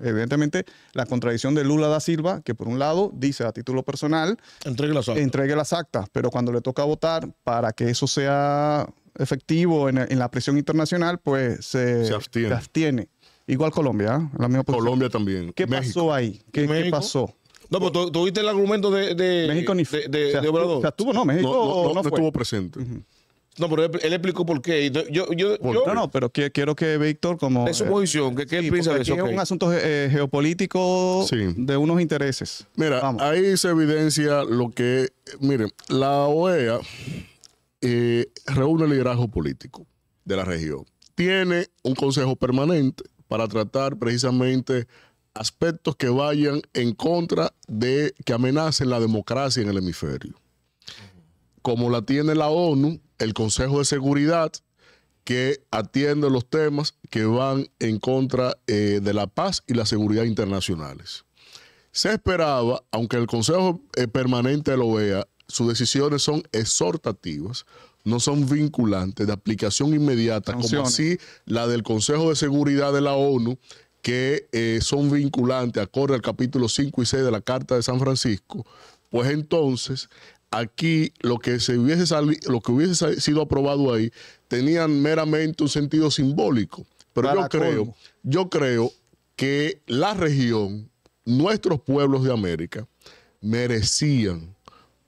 evidentemente, la contradicción de Lula da Silva, que por un lado dice a título personal, entregue las actas, pero cuando le toca votar para que eso sea efectivo en, la presión internacional, pues se, abstiene. Igual Colombia, ¿eh? la misma Colombia también. ¿Qué pasó ahí? ¿Qué, ¿qué pasó? No, pero tú viste el argumento de, México ni de, de, Obrador. no, México no, estuvo presente. No, pero él, explicó por qué. Yo, no, no, pero quiero que Víctor, como. Es su posición, que, piensa Es un asunto eh, eh, geopolítico de unos intereses. Mira, ahí se evidencia lo que. Miren, la OEA eh, reúne el liderazgo político de la región. Tiene un consejo permanente para tratar precisamente aspectos que vayan en contra de, que amenacen la democracia en el hemisferio. Como la tiene la ONU, el Consejo de Seguridad, que atiende los temas que van en contra eh, de la paz y la seguridad internacionales. Se esperaba, aunque el Consejo eh, Permanente lo vea, sus decisiones son exhortativas, no son vinculantes de aplicación inmediata, como así la del Consejo de Seguridad de la ONU, que eh, son vinculantes, acorde al capítulo 5 y 6 de la Carta de San Francisco, pues entonces aquí lo que, se hubiese lo que hubiese sido aprobado ahí tenían meramente un sentido simbólico. Pero yo creo, yo creo que la región, nuestros pueblos de América, merecían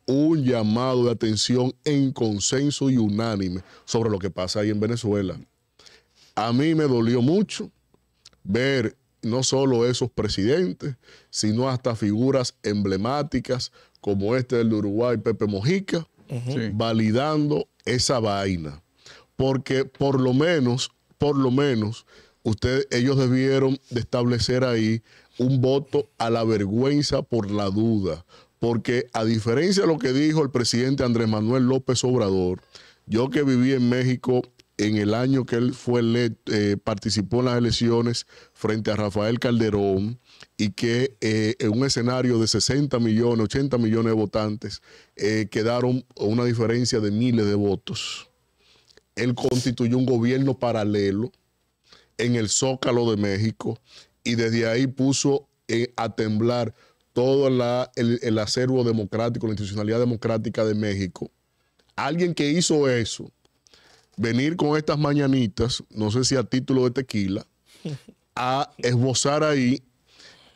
un llamado de atención en consenso y unánime sobre lo que pasa ahí en Venezuela. A mí me dolió mucho ver no solo esos presidentes, sino hasta figuras emblemáticas como este del Uruguay, Pepe Mojica, validando esa vaina. Porque por lo menos, por lo menos, ellos debieron de establecer ahí un voto a la vergüenza por la duda. Porque a diferencia de lo que dijo el presidente Andrés Manuel López Obrador, yo que viví en México en el año que él fue eh, participó en las elecciones frente a Rafael Calderón y que eh, en un escenario de 60 millones, 80 millones de votantes, eh, quedaron una diferencia de miles de votos. Él constituyó un gobierno paralelo en el Zócalo de México y desde ahí puso a temblar todo el acervo democrático, la institucionalidad democrática de México. Alguien que hizo eso venir con estas mañanitas, no sé si a título de tequila, a esbozar ahí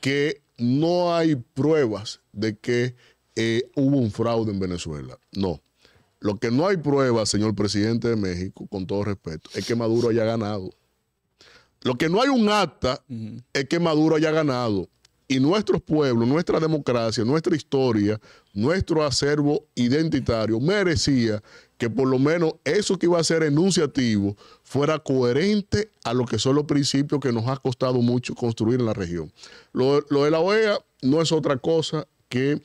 que no hay pruebas de que eh, hubo un fraude en Venezuela. No. Lo que no hay pruebas, señor presidente de México, con todo respeto, es que Maduro haya ganado. Lo que no hay un acta es que Maduro haya ganado. Y nuestros pueblos, nuestra democracia, nuestra historia, nuestro acervo identitario merecía que por lo menos eso que iba a ser enunciativo fuera coherente a lo que son los principios que nos ha costado mucho construir en la región. Lo, de la OEA no es otra cosa que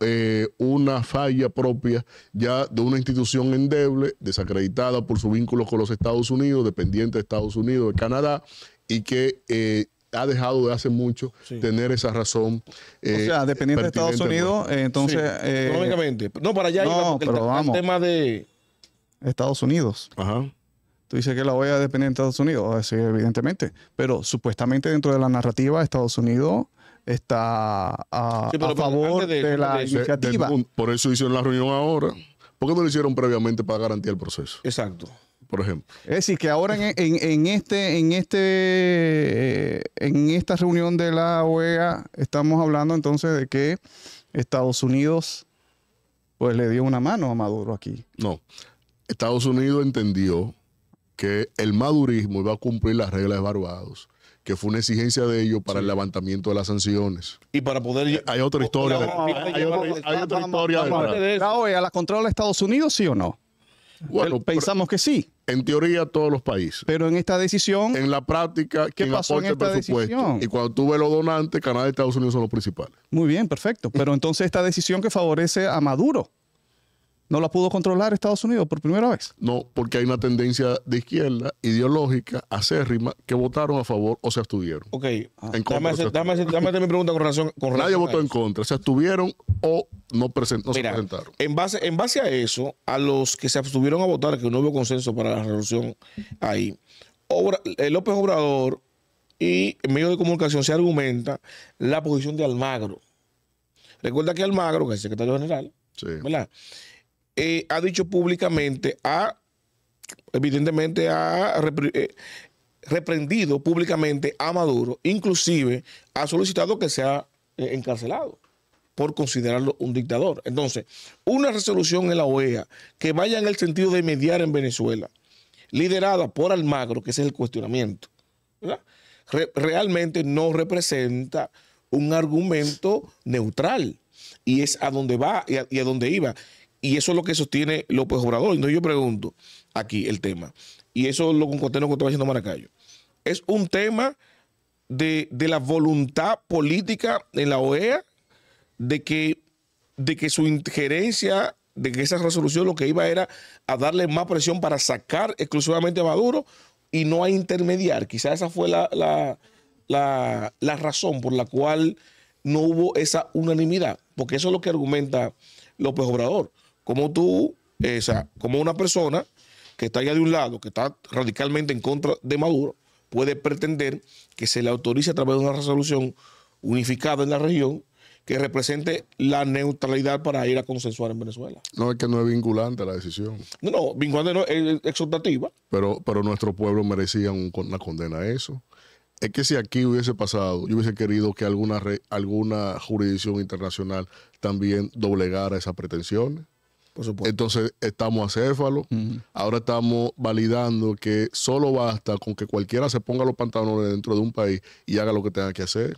eh, una falla propia ya de una institución endeble, desacreditada por su vínculo con los Estados Unidos, dependiente de Estados Unidos, de Canadá, y que... Eh, ha dejado de hace mucho tener esa razón. o eh, sea, dependiente de Estados Unidos, entonces. No, para allá iba porque el tema de. Estados Unidos. Ajá. Tú dices que la OEA depende de Estados Unidos, ah, evidentemente. Pero supuestamente dentro de la narrativa, Estados Unidos está a, favor de, la iniciativa. por eso hicieron la reunión ahora. ¿Por qué no lo hicieron previamente para garantizar el proceso? Exacto. Por ejemplo. Es decir, que ahora en, este, en, este, eh, en esta reunión de la OEA estamos hablando entonces de que Estados Unidos pues le dio una mano a Maduro aquí. No, Estados Unidos entendió que el madurismo iba a cumplir las reglas de Barbados que fue una exigencia de ellos para el levantamiento de las sanciones. Y para poder... Eh, hay otra historia. Hay, otra historia. La OEA de controla Estados Unidos, sí o no? Bueno, pensamos que sí. En teoría todos los países. Pero en esta decisión... En la práctica, ¿qué pasó en esta Decisión? Y cuando tú ves los donantes, Canadá y Estados Unidos son los principales. Muy bien, perfecto. Pero entonces esta decisión que favorece a Maduro no la pudo controlar Estados Unidos por primera vez. No, porque hay una tendencia de izquierda ideológica acérrima que votaron a favor o se abstuvieron. Ok, ah. en contra, dame, mi pregunta con relación con Nadie votó en contra, se abstuvieron o no, Mira, se presentaron. En base, en base a eso, a los que se abstuvieron a votar, que no hubo consenso para la resolución ahí, eh, López Obrador y en medio de comunicación se argumenta la posición de Almagro. Recuerda que Almagro, que es el secretario general, sí. ¿verdad? Eh, ha dicho públicamente, ha, evidentemente, ha eh, reprendido públicamente a Maduro, inclusive ha solicitado que sea eh, encarcelado por considerarlo un dictador. Entonces, una resolución en la OEA que vaya en el sentido de mediar en Venezuela, liderada por Almagro, que ese es el cuestionamiento, realmente no representa un argumento neutral. Y es a donde va y a donde iba. Y eso es lo que sostiene López Obrador. Entonces yo pregunto aquí el tema. Y eso es lo que estaba diciendo Maracayo. Es un tema de, la voluntad política en la OEA de que, de que su injerencia, de que esa resolución lo que iba era a darle más presión para sacar exclusivamente a Maduro y no a intermediar. Quizás esa fue la, la razón por la cual no hubo esa unanimidad, porque eso es lo que argumenta López Obrador como tú, eh, sea, como una persona que está allá de un lado, que está radicalmente en contra de Maduro, puede pretender que se le autorice a través de una resolución unificada en la región que represente la neutralidad para ir a consensuar en Venezuela. No, es que no es vinculante la decisión. No, no, vinculante no, es exhortativa. Pero, pero nuestro pueblo merecía una condena a eso. Es que si aquí hubiese pasado, yo hubiese querido que alguna, alguna jurisdicción internacional también doblegara esas pretensiones. Entonces estamos a Céfalo, Ahora estamos validando que solo basta con que cualquiera se ponga los pantalones dentro de un país y haga lo que tenga que hacer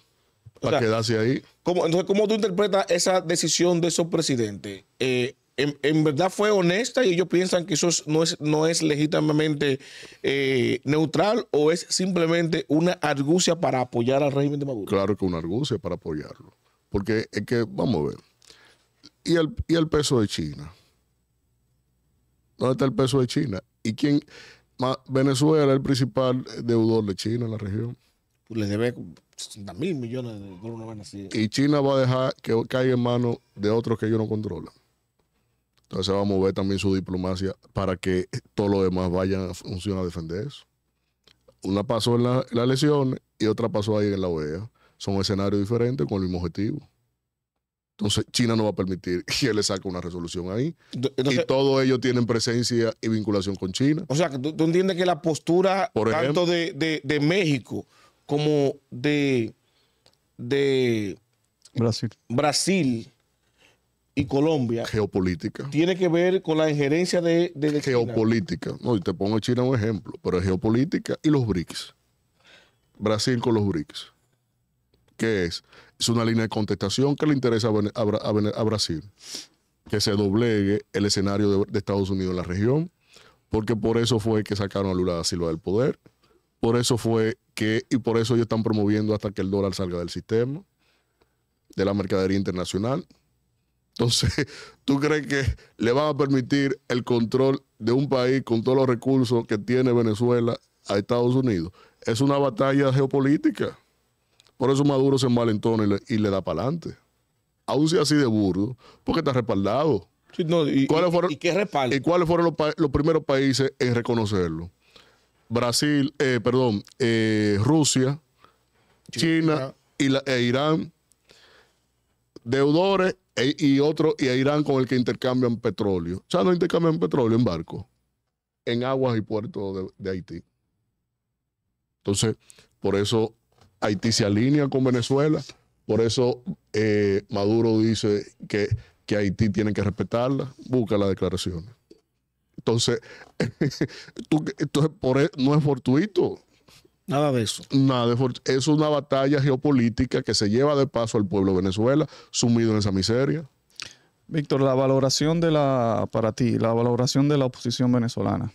para quedarse ahí. ¿cómo, entonces, ¿cómo tú interpretas esa decisión de esos presidentes? Eh, en, verdad fue honesta y ellos piensan que eso no es, no es legítimamente eh, neutral o es simplemente una argucia para apoyar al régimen de Maduro. Claro que una argucia para apoyarlo. Porque es que, vamos a ver, y el, y el peso de China ¿Dónde está el peso de China? ¿Y quién? Venezuela es el principal deudor de China en la región. Pues les debe 60 mil millones de dólares. Y China va a dejar que caiga en manos de otros que ellos no controlan. Entonces va a mover también su diplomacia para que todos los demás vayan a funcionar a defender eso. Una pasó en, la, las lesiones y otra pasó ahí en la OEA. Son escenarios diferentes con el mismo objetivo. China no va a permitir que él le saque una resolución ahí. y todos ellos tienen presencia y vinculación con China. O sea, ¿tú, tú entiendes que la postura tanto de, México como de, de Brasil. y Colombia. Geopolítica. Tiene que ver con la injerencia de. de, geopolítica. No, y te pongo China un ejemplo, pero es geopolítica y los BRICS. Brasil con los BRICS. ¿Qué es? es una línea de contestación que le interesa a, Brasil, que se doblegue el escenario de, Estados Unidos en la región, porque por eso fue que sacaron a Lula da Silva del poder, por eso fue que, y por eso ellos están promoviendo hasta que el dólar salga del sistema, de la mercadería internacional. Entonces, ¿tú crees que le van a permitir el control de un país con todos los recursos que tiene Venezuela a Estados Unidos? Es una batalla geopolítica. Por eso Maduro se envalentona y le, da para adelante. Aún si así de burdo, porque está respaldado. y, ¿Cuáles fueron, y, qué respaldo? ¿Y cuáles fueron los, primeros países en reconocerlo? Brasil, eh, perdón, eh, Rusia, China, y e Irán, deudores e, y otro, y Irán con el que intercambian petróleo. O sea, no intercambian petróleo en barco, en aguas y puertos de Haití. Entonces, por eso Haití se alinea con Venezuela. Por eso eh, Maduro dice que, Haití tiene que respetarla. Busca la declaración. Entonces, e, no es fortuito. Nada de eso. Nada Es una batalla geopolítica que se lleva de paso al pueblo de Venezuela, sumido en esa miseria. Víctor, la valoración de la, para ti, la valoración de la oposición venezolana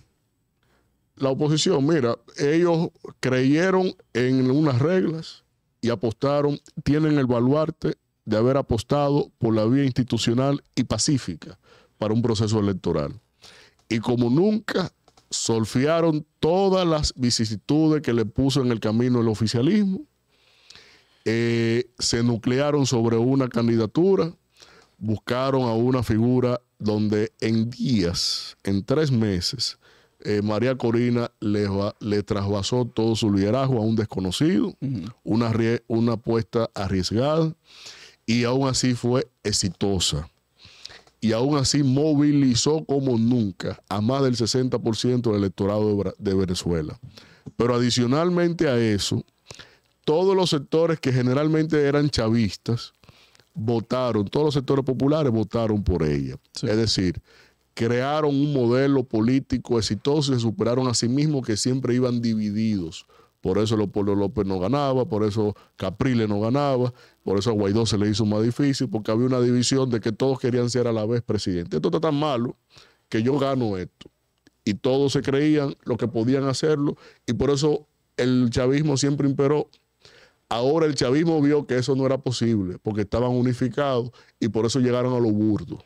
la oposición, mira, ellos creyeron en unas reglas y apostaron, tienen el baluarte de haber apostado por la vía institucional y pacífica para un proceso electoral. Y como nunca solfiaron todas las vicisitudes que le puso en el camino el oficialismo, eh, se nuclearon sobre una candidatura, buscaron a una figura donde en días, en tres meses, eh, María Corina le, le, trasvasó todo su liderazgo a un desconocido, una, una apuesta arriesgada, y aún así fue exitosa. Y aún así movilizó como nunca a más del 60% del electorado de, Venezuela. Pero adicionalmente a eso, todos los sectores que generalmente eran chavistas votaron, todos los sectores populares votaron por ella. Es decir, crearon un modelo político exitoso y se superaron a sí mismos que siempre iban divididos. Por eso López no ganaba, por eso Capriles no ganaba, por eso a Guaidó se le hizo más difícil, porque había una división de que todos querían ser a la vez presidente. Esto está tan malo que yo gano esto. Y todos se creían lo que podían hacerlo, y por eso el chavismo siempre imperó. Ahora el chavismo vio que eso no era posible, porque estaban unificados y por eso llegaron a lo burdo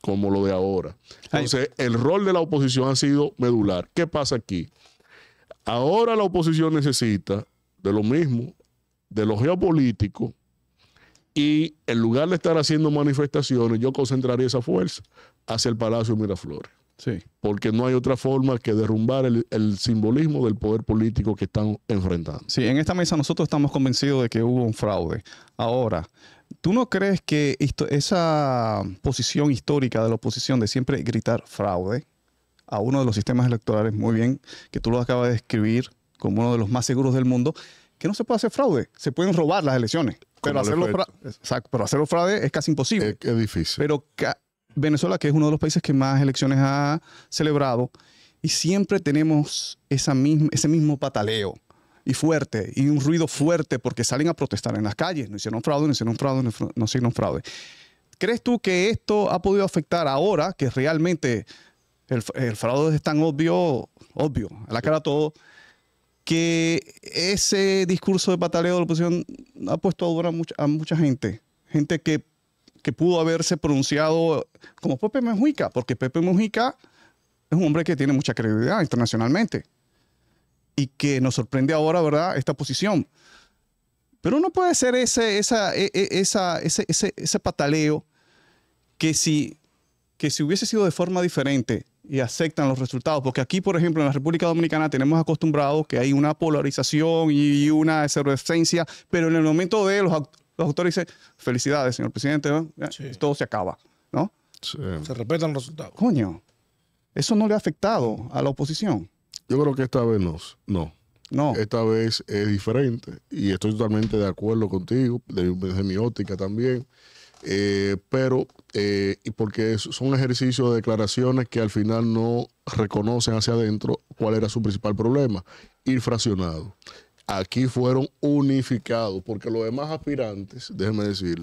como lo de ahora. Entonces, el rol de la oposición ha sido medular. ¿Qué pasa aquí? Ahora la oposición necesita de lo mismo, de lo geopolítico, y en lugar de estar haciendo manifestaciones, yo concentraría esa fuerza hacia el Palacio de Miraflores. Sí. Porque no hay otra forma que derrumbar el, el, simbolismo del poder político que están enfrentando. Sí, en esta mesa nosotros estamos convencidos de que hubo un fraude. Ahora, ¿Tú no crees que esa posición histórica de la oposición de siempre gritar fraude a uno de los sistemas electorales, muy bien, que tú lo acabas de describir como uno de los más seguros del mundo, que no se puede hacer fraude? Se pueden robar las elecciones, pero hacerlo, pero hacerlo fraude es casi imposible. Es, difícil. Pero Venezuela, que es uno de los países que más elecciones ha celebrado, y siempre tenemos esa ese mismo pataleo y fuerte, y un ruido fuerte porque salen a protestar en las calles, no hicieron fraude, no hicieron fraude, no, hicieron fraude. ¿Crees tú que esto ha podido afectar ahora que realmente el, fraude es tan obvio, obvio, a la cara todo, que ese discurso de pataleo de la oposición ha puesto a mucha, a mucha gente? Gente que, que pudo haberse pronunciado como Pepe Mujica, porque Pepe Mujica es un hombre que tiene mucha credibilidad internacionalmente y que nos sorprende ahora, ¿verdad? Esta posición. Pero no puede ser ese, esa, e, e, esa, ese, ese, ese pataleo que si, que si hubiese sido de forma diferente y aceptan los resultados, porque aquí, por ejemplo, en la República Dominicana tenemos acostumbrados que hay una polarización y una efervescencia, pero en el momento de los, autores dicen, felicidades, señor presidente, todo se acaba, ¿no? Se respetan los resultados. Coño, eso no le ha afectado a la oposición. Yo creo que esta vez no. No. Esta vez es diferente y estoy totalmente de acuerdo contigo, desde mi óptica también. Eh, pero, eh, porque son ejercicios de declaraciones que al final no reconocen hacia adentro cuál era su principal problema, ir fraccionado. Aquí fueron unificados, porque los demás aspirantes, déjeme decir,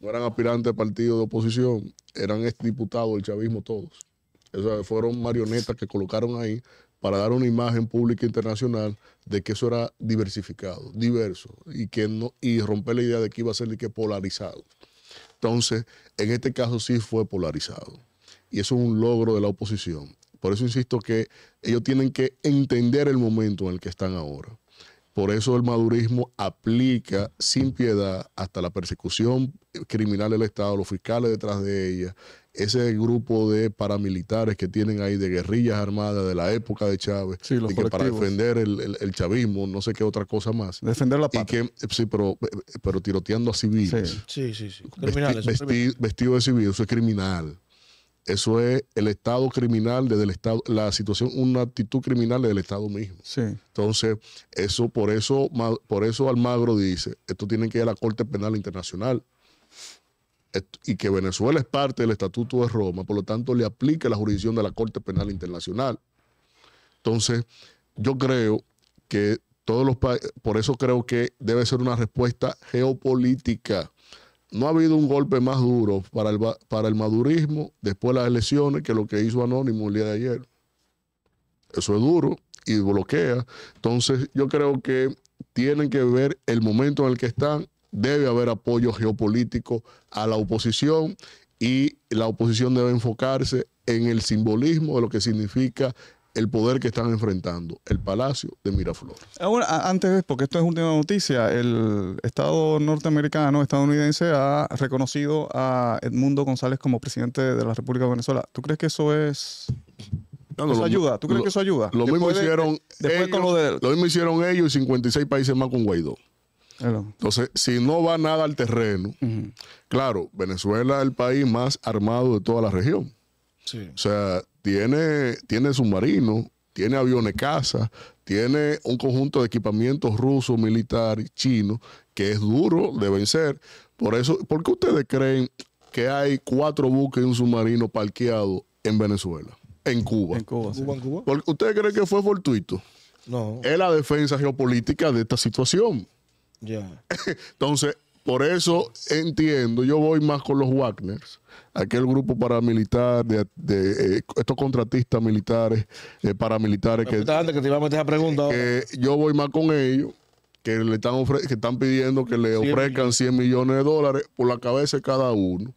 no eran aspirantes de partido de oposición, eran diputados del chavismo todos. fueron marionetas que colocaron ahí para dar una imagen pública internacional de que eso era diversificado, diverso, y, que no, y romper la idea de que iba a ser que polarizado. Entonces, en este caso sí fue polarizado. Y eso es un logro de la oposición. Por eso insisto que ellos tienen que entender el momento en el que están ahora. Por eso el madurismo aplica sin piedad hasta la persecución criminal del Estado, los fiscales detrás de ella, ese grupo de paramilitares que tienen ahí, de guerrillas armadas de la época de Chávez, y que para defender el, chavismo, no sé qué otra cosa más. Defender la patria. Y que, sí, pero, pero tiroteando a civiles. Sí, sí, sí. vestido de civil, eso es criminal. Eso es el Estado criminal desde el Estado, la situación, una actitud criminal del Estado mismo. Sí. Entonces, eso, por eso, por eso Almagro dice, esto tiene que ir a la Corte Penal Internacional y que Venezuela es parte del Estatuto de Roma, por lo tanto le aplica la jurisdicción de la Corte Penal Internacional. Entonces, yo creo que todos los países, por eso creo que debe ser una respuesta geopolítica. No ha habido un golpe más duro para el, para el madurismo después de las elecciones que lo que hizo Anónimo el día de ayer. Eso es duro y bloquea. Entonces, yo creo que tienen que ver el momento en el que están debe haber apoyo geopolítico a la oposición y la oposición debe enfocarse en el simbolismo de lo que significa el poder que están enfrentando, el Palacio de Miraflores. Ahora, antes, porque esto es última noticia, el Estado norteamericano, estadounidense, ha reconocido a Edmundo González como presidente de la República de Venezuela. ¿Tú crees que eso es... No, ayuda? ¿Tú crees que eso ayuda? Lo mismo, hicieron lo mismo hicieron ellos y 56 países más con Guaidó. Entonces, si no va nada al terreno, claro, Venezuela es el país más armado de toda la región. O sea, tiene, tiene submarinos, tiene aviones caza, tiene un conjunto de equipamientos rusos, militares, chino, que es duro de vencer. Por eso, ¿por qué ustedes creen que hay cuatro buques y un submarino parqueado en Venezuela? En Cuba. En Cuba, en Cuba. ¿Ustedes creen que fue fortuito? No. Es la defensa geopolítica de esta situación. Entonces, por eso entiendo, yo voy más con los Wagners, aquel grupo paramilitar, de, eh, estos contratistas militares, eh, paramilitares que, te iba a yo voy más con ellos, que le están, que están pidiendo que le ofrezcan 100 millones de dólares por la cabeza de cada uno.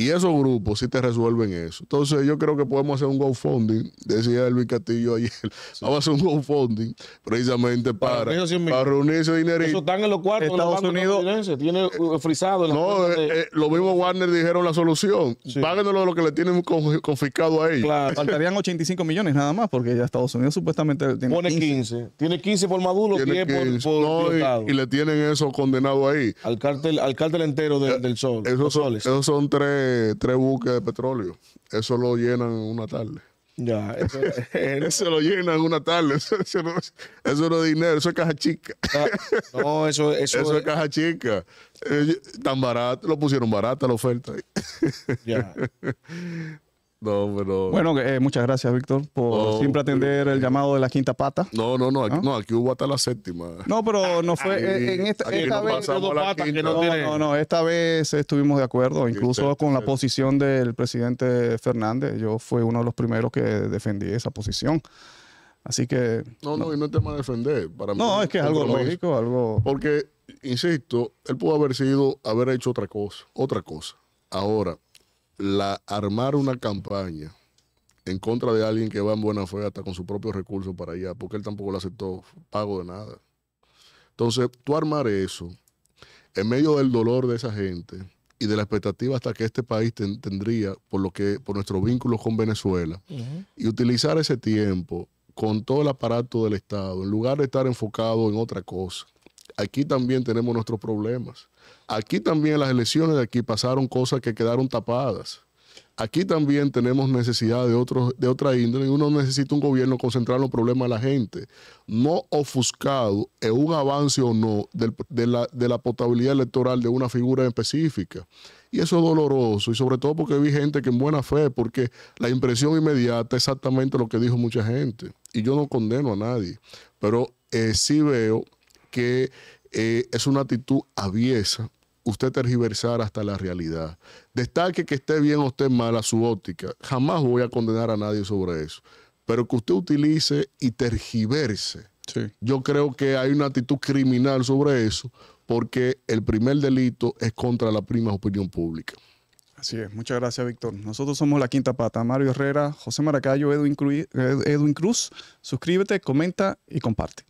Y esos grupos sí te resuelven eso. Entonces yo creo que podemos hacer un GoFunding, decía Elvis Castillo ayer, vamos a hacer un GoFunding precisamente para, para, reunirse, dinero Eso están en los cuartos Estados Unidos. Tiene eh, frisado. En no, eh, eh, lo mismo Warner dijeron la solución. Sí. lo que le tienen confiscado ahí, ellos. Claro. Faltarían 85 millones nada más, porque ya Estados Unidos supuestamente tiene Pone 15. Tiene 15 por Maduro, tiene por, y, le tienen eso condenado ahí. Al cártel, al cártel entero del sol. Esos soles esos son tres eh, tres, buques de petróleo. Eso lo llenan en una tarde. Ya, eso, lo llenan en una tarde. Eso, no, es dinero, eso es caja chica. Ah, no, eso, eso, es caja chica. Eh, tan barato, lo pusieron barata la oferta. Ya. No, pero. Bueno, eh, muchas gracias, Víctor, por siempre atender el llamado de la quinta pata. No, no, no, aquí, no, aquí hubo hasta la séptima. No, pero no fue. Eh, esta, vez. no, no, esta vez estuvimos de acuerdo, incluso con la posición del presidente Fernández. Yo fui uno de los primeros que defendí esa posición. Así que. No, no, y no es tema de defender. Para no, es que es algo lógico, algo. Porque, insisto, él pudo haber sido, haber hecho otra cosa, otra cosa. Ahora, la, armar una campaña en contra de alguien que va en buena fe hasta con sus propios recursos para allá, porque él tampoco le aceptó pago de nada. Entonces, tú armar eso en medio del dolor de esa gente y de la expectativa hasta que este país tendría por lo que por nuestros vínculos con Venezuela y utilizar ese tiempo con todo el aparato del Estado en lugar de estar enfocado en otra cosa. Aquí también tenemos nuestros problemas. Aquí también en las elecciones de aquí pasaron cosas que quedaron tapadas. Aquí también tenemos necesidad de, de otra índole y uno necesita un gobierno concentrado en los problemas de la gente, no ofuscado en un avance o no de, la, de potabilidad electoral de una figura específica. Y eso es doloroso, y sobre todo porque vi gente que en buena fe, porque la impresión inmediata es exactamente lo que dijo mucha gente. Y yo no condeno a nadie, pero eh, sí veo que eh, es una actitud aviesa, usted tergiversar hasta la realidad. Destaque que esté bien o esté mal a su óptica. Jamás voy a condenar a nadie sobre eso. Pero que usted utilice y tergiverse. Yo creo que hay una actitud criminal sobre eso, porque el primer delito es contra la prima opinión pública. Así es, muchas gracias Víctor. Nosotros somos La Quinta Pata, Mario Herrera, José Maracayo, Edwin, Cruz. Suscríbete, comenta y comparte.